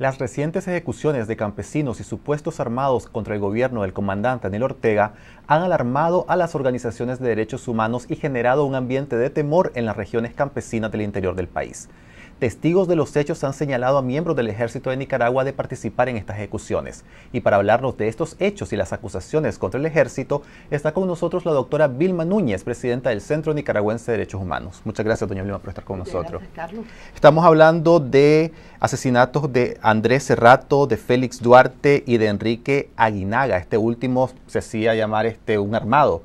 Las recientes ejecuciones de campesinos y supuestos armados contra el gobierno del comandante Daniel Ortega han alarmado a las organizaciones de derechos humanos y generado un ambiente de temor en las regiones campesinas del interior del país. Testigos de los hechos han señalado a miembros del ejército de Nicaragua de participar en estas ejecuciones. Y para hablarnos de estos hechos y las acusaciones contra el ejército, está con nosotros la doctora Vilma Núñez, presidenta del Centro Nicaragüense de Derechos Humanos. Muchas gracias, doña Vilma, por estar con nosotros. Estamos hablando de asesinatos de Andrés Cerrato, de Félix Duarte y de Enrique Aguinaga. Este último se hacía llamar este, un armado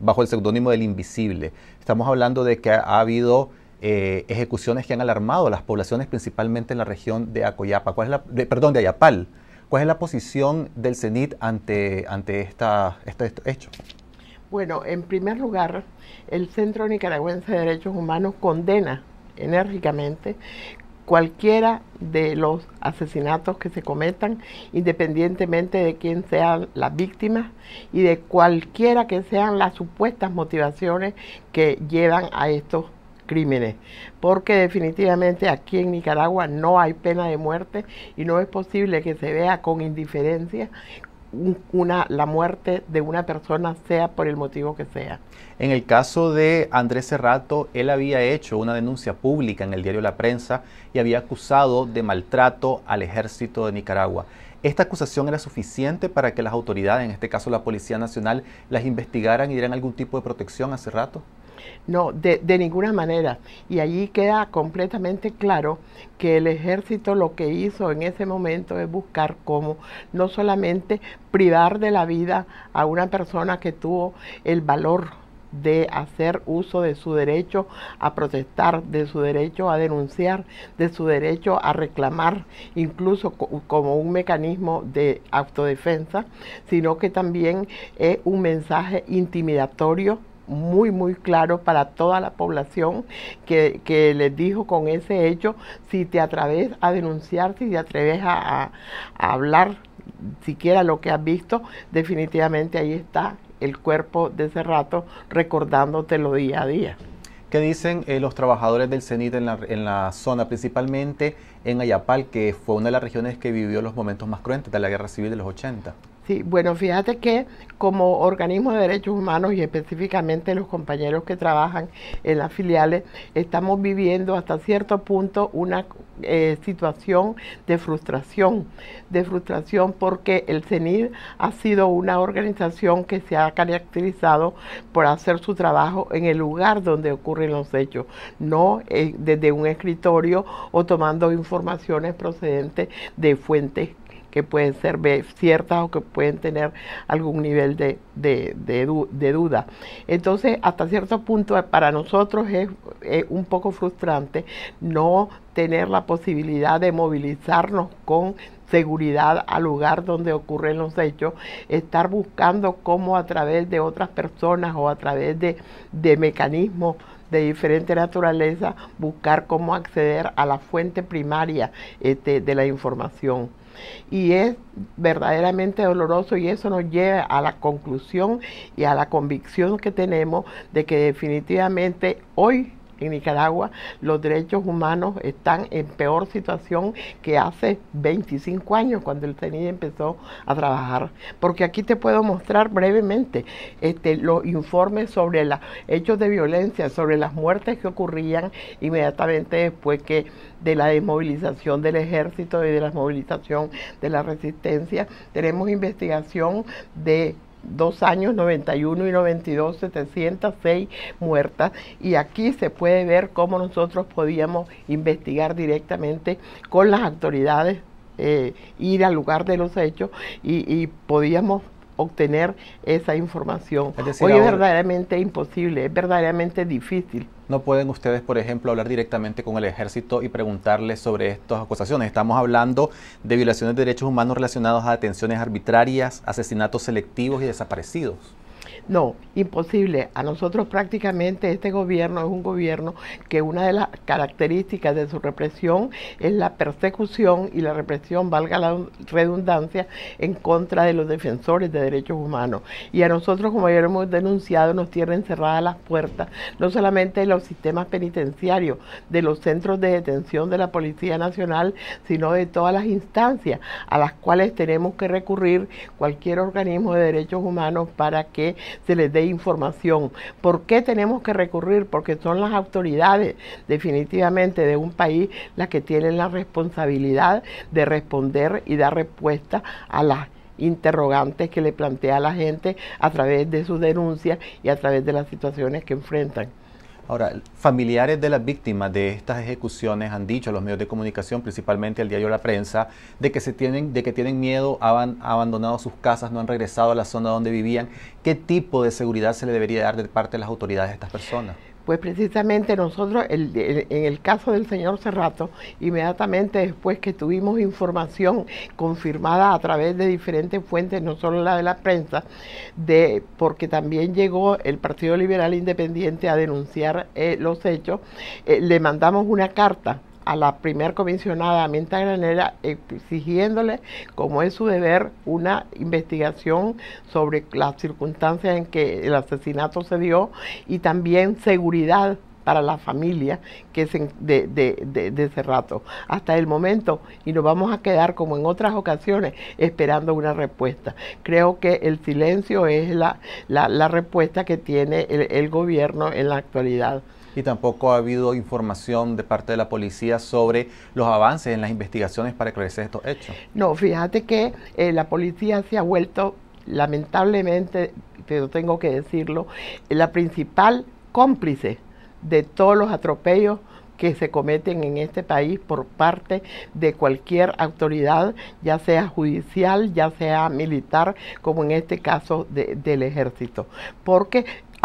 bajo el seudónimo del Invisible. Estamos hablando de que ha habido eh, ejecuciones que han alarmado a las poblaciones, principalmente en la región de Acoyapa, ¿Cuál es la, perdón, de Ayapal. ¿Cuál es la posición del CENIT ante, ante esta, este hecho? Bueno, en primer lugar, el Centro Nicaragüense de Derechos Humanos condena enérgicamente cualquiera de los asesinatos que se cometan, independientemente de quién sean las víctimas y de cualquiera que sean las supuestas motivaciones que llevan a estos crímenes, porque definitivamente aquí en Nicaragua no hay pena de muerte y no es posible que se vea con indiferencia una, la muerte de una persona, sea por el motivo que sea. En el caso de Andrés Cerrato, él había hecho una denuncia pública en el diario La Prensa y había acusado de maltrato al ejército de Nicaragua. ¿Esta acusación era suficiente para que las autoridades, en este caso la Policía Nacional, las investigaran y dieran algún tipo de protección a rato? No, de, ninguna manera. Y allí queda completamente claro que el ejército lo que hizo en ese momento es buscar cómo no solamente privar de la vida a una persona que tuvo el valor de hacer uso de su derecho a protestar, de su derecho a denunciar, de su derecho a reclamar, incluso como un mecanismo de autodefensa, sino que también es un mensaje intimidatorio muy, muy claro para toda la población que, les dijo con ese hecho, si te atreves a denunciar, si te atreves a, hablar siquiera lo que has visto, definitivamente ahí está el cuerpo de ese rato recordándotelo día a día. ¿Qué dicen eh, los trabajadores del CENIT en la, en la, zona, principalmente en Ayapal, que fue una de las regiones que vivió los momentos más cruentes de la guerra civil de los 80? Sí, bueno, fíjate que como organismo de derechos humanos y específicamente los compañeros que trabajan en las filiales, estamos viviendo hasta cierto punto una eh, situación de frustración, de frustración porque el CENIR ha sido una organización que se ha caracterizado por hacer su trabajo en el lugar donde ocurren los hechos, no eh, desde un escritorio o tomando informaciones procedentes de fuentes que pueden ser ciertas o que pueden tener algún nivel de, duda. Entonces, hasta cierto punto eh, para nosotros es, eh, un poco frustrante no tener la posibilidad de movilizarnos con seguridad al lugar donde ocurren los hechos, estar buscando cómo a través de otras personas o a través de, de mecanismos de diferente naturaleza, buscar cómo acceder a la fuente primaria este, de la información y es verdaderamente doloroso y eso nos lleva a la conclusión y a la convicción que tenemos de que definitivamente hoy en Nicaragua los derechos humanos están en peor situación que hace 25 años cuando el CENI empezó a trabajar. Porque aquí te puedo mostrar brevemente este, los informes sobre los hechos de violencia, sobre las muertes que ocurrían inmediatamente después que de la desmovilización del ejército y de la movilización de la resistencia. Tenemos investigación de dos años, 91 y 92, 706 muertas. Y aquí se puede ver cómo nosotros podíamos investigar directamente con las autoridades, eh, ir al lugar de los hechos y, y podíamos obtener esa información. Hoy es verdaderamente imposible, es verdaderamente difícil. No pueden ustedes, por ejemplo, hablar directamente con el ejército y preguntarles sobre estas acusaciones. Estamos hablando de violaciones de derechos humanos relacionados a detenciones arbitrarias, asesinatos selectivos y desaparecidos. No, imposible. A nosotros prácticamente este gobierno es un gobierno que una de las características de su represión es la persecución y la represión, valga la redundancia, en contra de los defensores de derechos humanos. Y a nosotros, como ya lo hemos denunciado, nos tienen cerradas las puertas, no solamente de los sistemas penitenciarios, de los centros de detención de la Policía Nacional, sino de todas las instancias a las cuales tenemos que recurrir cualquier organismo de derechos humanos para que se les dé información. ¿Por qué tenemos que recurrir? Porque son las autoridades definitivamente de un país las que tienen la responsabilidad de responder y dar respuesta a las interrogantes que le plantea la gente a través de sus denuncias y a través de las situaciones que enfrentan. Ahora, familiares de las víctimas de estas ejecuciones han dicho a los medios de comunicación, principalmente al diario La Prensa, de que, se tienen, de que tienen miedo, han abandonado sus casas, no han regresado a la zona donde vivían. ¿Qué tipo de seguridad se le debería dar de parte de las autoridades a estas personas? Pues precisamente nosotros, en el caso del señor Cerrato, inmediatamente después que tuvimos información confirmada a través de diferentes fuentes, no solo la de la prensa, de porque también llegó el Partido Liberal Independiente a denunciar eh, los hechos, eh, le mandamos una carta a la primera comisionada Menta Granera exigiéndole, como es su deber, una investigación sobre las circunstancias en que el asesinato se dio y también seguridad para la familia que de, de, ese rato. Hasta el momento, y nos vamos a quedar como en otras ocasiones esperando una respuesta. Creo que el silencio es la, la, la respuesta que tiene el gobierno en la actualidad y tampoco ha habido información de parte de la policía sobre los avances en las investigaciones para esclarecer estos hechos. No, fíjate que eh, la policía se ha vuelto, lamentablemente, pero tengo que decirlo, la principal cómplice de todos los atropellos que se cometen en este país por parte de cualquier autoridad, ya sea judicial, ya sea militar, como en este caso del ejército. Porque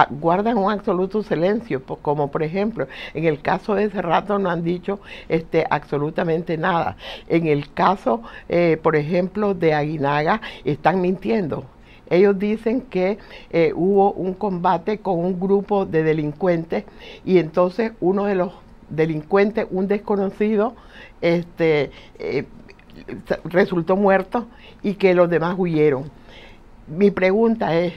guardan un absoluto silencio, como por ejemplo, en el caso de ese no han dicho este, absolutamente nada. En el caso, eh, por ejemplo, de Aguinaga, están mintiendo. Ellos dicen que eh, hubo un combate con un grupo de delincuentes y entonces uno de los delincuentes, un desconocido, este, eh, resultó muerto y que los demás huyeron. Mi pregunta es,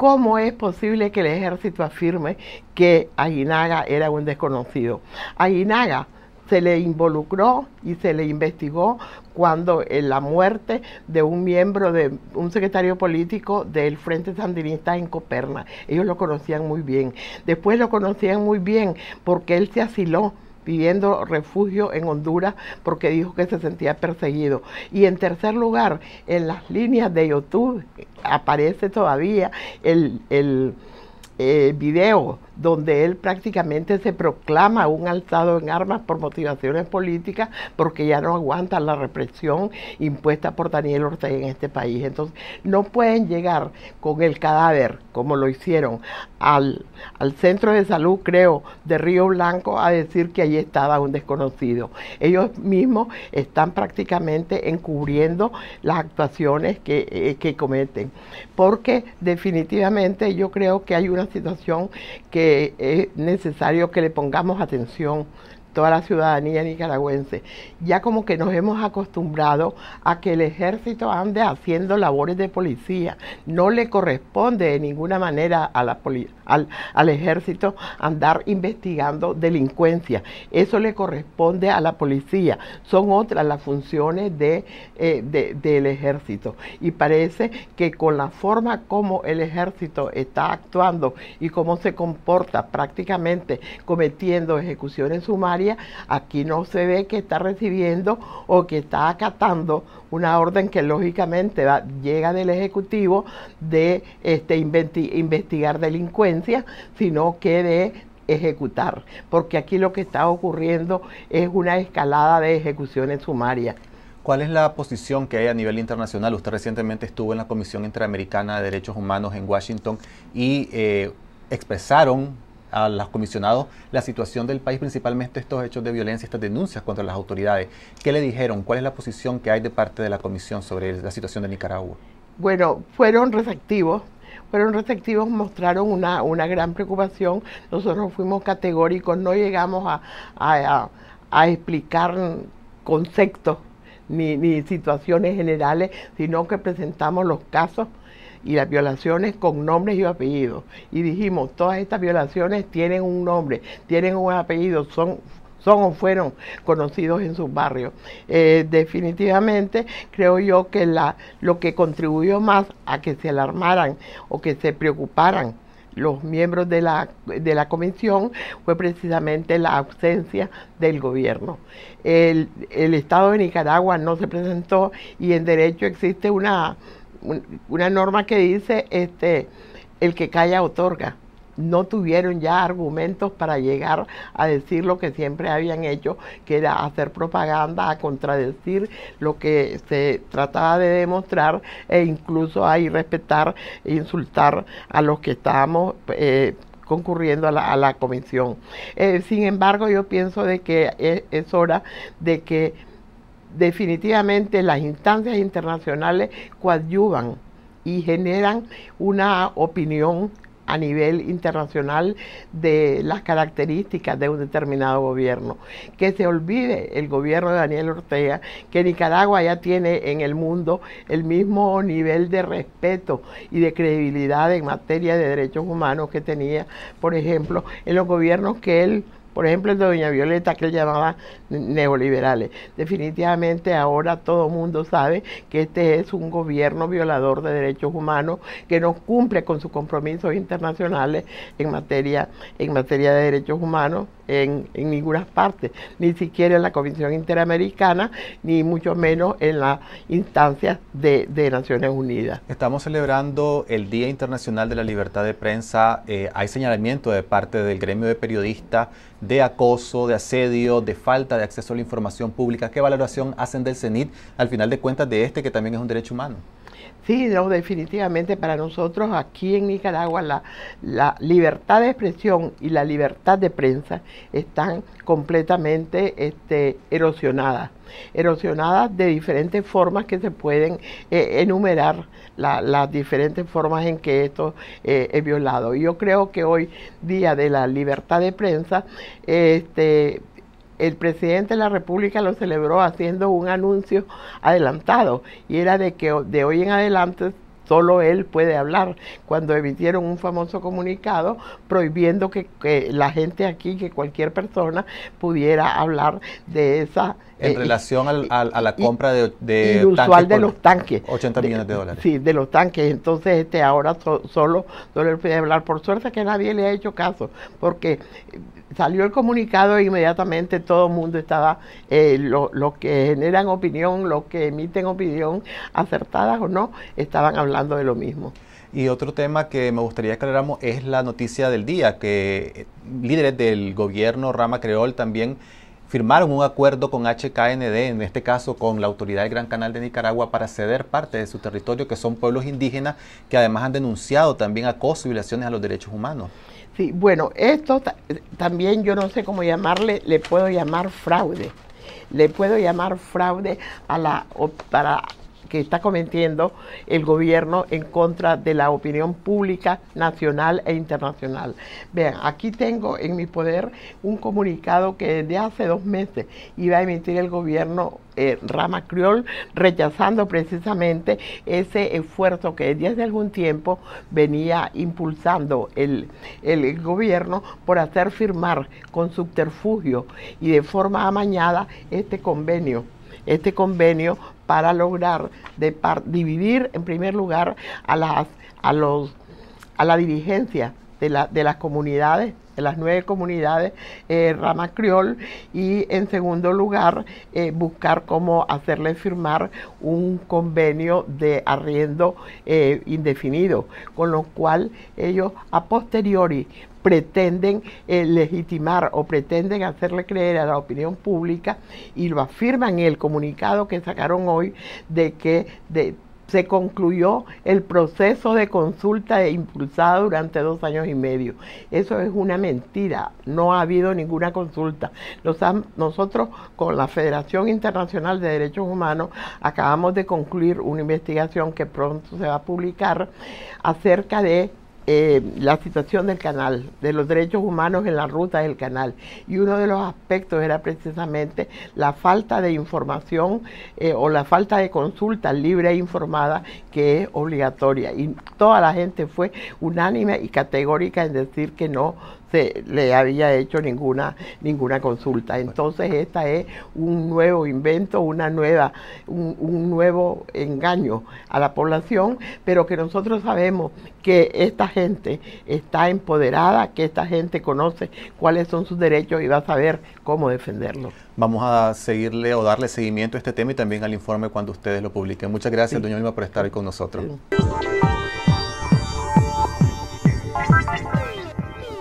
¿Cómo es posible que el ejército afirme que Aguinaga era un desconocido? Aguinaga se le involucró y se le investigó cuando en la muerte de un miembro de un secretario político del Frente Sandinista en Coperna. Ellos lo conocían muy bien. Después lo conocían muy bien porque él se asiló pidiendo refugio en Honduras porque dijo que se sentía perseguido. Y en tercer lugar, en las líneas de YouTube aparece todavía el, eh, video donde él prácticamente se proclama un alzado en armas por motivaciones políticas porque ya no aguanta la represión impuesta por Daniel Ortega en este país. Entonces, no pueden llegar con el cadáver, como lo hicieron, al, al centro de salud, creo, de Río Blanco a decir que ahí estaba un desconocido. Ellos mismos están prácticamente encubriendo las actuaciones que, eh, que cometen, porque definitivamente yo creo que hay una situación que es necesario que le pongamos atención toda la ciudadanía nicaragüense. Ya como que nos hemos acostumbrado a que el ejército ande haciendo labores de policía. No le corresponde de ninguna manera al, ejército andar investigando delincuencia. Eso le corresponde a la policía. Son otras las funciones eh, del ejército. Y parece que con la forma como el ejército está actuando y cómo se comporta prácticamente cometiendo ejecuciones sumarias, aquí no se ve que está recibiendo o que está acatando una orden que lógicamente llega del Ejecutivo de este, investigar delincuencia, sino que de ejecutar, porque aquí lo que está ocurriendo es una escalada de ejecuciones sumarias. ¿Cuál es la posición que hay a nivel internacional? Usted recientemente estuvo en la Comisión Interamericana de Derechos Humanos en Washington y eh, expresaron a los comisionados la situación del país, principalmente estos hechos de violencia, estas denuncias contra las autoridades. ¿Qué le dijeron? ¿Cuál es la posición que hay de parte de la comisión sobre la situación de Nicaragua? Bueno, fueron receptivos, fueron receptivos, mostraron una, gran preocupación. Nosotros fuimos categóricos, no llegamos a, explicar conceptos ni, ni situaciones generales, sino que presentamos los casos y las violaciones con nombres y apellidos. Y dijimos, todas estas violaciones tienen un nombre, tienen un apellido, son son o fueron conocidos en sus barrios. Eh, definitivamente creo yo que la, lo que contribuyó más a que se alarmaran o que se preocuparan los miembros de la, de la comisión fue precisamente la ausencia del gobierno. el Estado de Nicaragua no se presentó y en derecho existe una una norma que dice este, el que calla otorga. No tuvieron ya argumentos para llegar a decir lo que siempre habían hecho, que era hacer propaganda, a contradecir lo que se trataba de demostrar e incluso a irrespetar e insultar a los que estábamos eh, concurriendo a la, comisión. Eh, sin embargo, yo pienso de que eh, es hora de que definitivamente las instancias internacionales coadyuvan y generan una opinión a nivel internacional de las características de un determinado gobierno. Que se olvide el gobierno de Daniel Ortega, que Nicaragua ya tiene en el mundo el mismo nivel de respeto y de credibilidad en materia de derechos humanos que tenía, por ejemplo, en los gobiernos que él por ejemplo, el de Doña Violeta, que él llamaba neoliberales. Definitivamente ahora todo el mundo sabe que este es un gobierno violador de derechos humanos que no cumple con sus compromisos internacionales en materia, en materia de derechos humanos en, ninguna parte, ni siquiera en la Comisión Interamericana, ni mucho menos en las instancias de, Naciones Unidas. Estamos celebrando el Día Internacional de la Libertad de Prensa. Eh, hay señalamiento de parte del gremio de periodistas de acoso, de asedio, de falta de acceso a la información pública. ¿Qué valoración hacen del CENIT al final de cuentas de este que también es un derecho humano? Sí, no, definitivamente para nosotros aquí en Nicaragua la, libertad de expresión y la libertad de prensa están completamente este, erosionadas, erosionadas de diferentes formas que se pueden eh, enumerar, las diferentes formas en que esto eh, es violado. Yo creo que hoy, Día de la Libertad de Prensa, este, el presidente de la República lo celebró haciendo un anuncio adelantado y era de que de hoy en adelante solo él puede hablar, cuando emitieron un famoso comunicado prohibiendo que, la gente aquí, que cualquier persona pudiera hablar de esa... Eh, en relación a, la compra de, de, inusual de los tanques. 80 millones de, dólares. Sí, de los tanques. Entonces, este ahora solo, solo él puede hablar. Por suerte que nadie le ha hecho caso, porque salió el comunicado e inmediatamente todo el mundo estaba, eh, los lo que generan opinión, los que emiten opinión, acertadas o no, estaban hablando de lo mismo. Y otro tema que me gustaría que es la noticia del día, que eh, líderes del gobierno Rama Creol también firmaron un acuerdo con HKND, en este caso con la Autoridad del Gran Canal de Nicaragua, para ceder parte de su territorio, que son pueblos indígenas que además han denunciado también acoso y violaciones a los derechos humanos bueno, esto también yo no sé cómo llamarle, le puedo llamar fraude. Le puedo llamar fraude a la, para que está cometiendo el gobierno en contra de la opinión pública nacional e internacional. Vean, aquí tengo en mi poder un comunicado que desde hace dos meses iba a emitir el gobierno eh, Rama Criol, rechazando precisamente ese esfuerzo que desde algún tiempo venía impulsando el gobierno por hacer firmar con subterfugio y de forma amañada este convenio este convenio para lograr dividir en primer lugar a, las, a, los, a la dirigencia de, de las comunidades de las nueve comunidades eh, Rama Criol y en segundo lugar eh, buscar cómo hacerle firmar un convenio de arriendo eh, indefinido, con lo cual ellos a posteriori pretenden eh, legitimar o pretenden hacerle creer a la opinión pública y lo afirman en el comunicado que sacaron hoy de que se concluyó el proceso de consulta e impulsado durante dos años y medio. Eso es una mentira, no ha habido ninguna consulta. Nos nosotros con la Federación Internacional de Derechos Humanos acabamos de concluir una investigación que pronto se va a publicar acerca de eh, la situación del canal, de los derechos humanos en la ruta del canal. Y uno de los aspectos era precisamente la falta de información eh, o la falta de consulta libre e informada que es obligatoria. Y toda la gente fue unánime y categórica en decir que no se le había hecho ninguna, ninguna consulta. Entonces esta es un nuevo invento, una nueva, un, nuevo engaño a la población, pero que nosotros sabemos que esta gente está empoderada, que esta gente conoce cuáles son sus derechos y va a saber cómo defenderlos. Vamos a seguirle o darle seguimiento a este tema y también al informe cuando ustedes lo publiquen. Muchas gracias, doña Vilma, por estar con nosotros.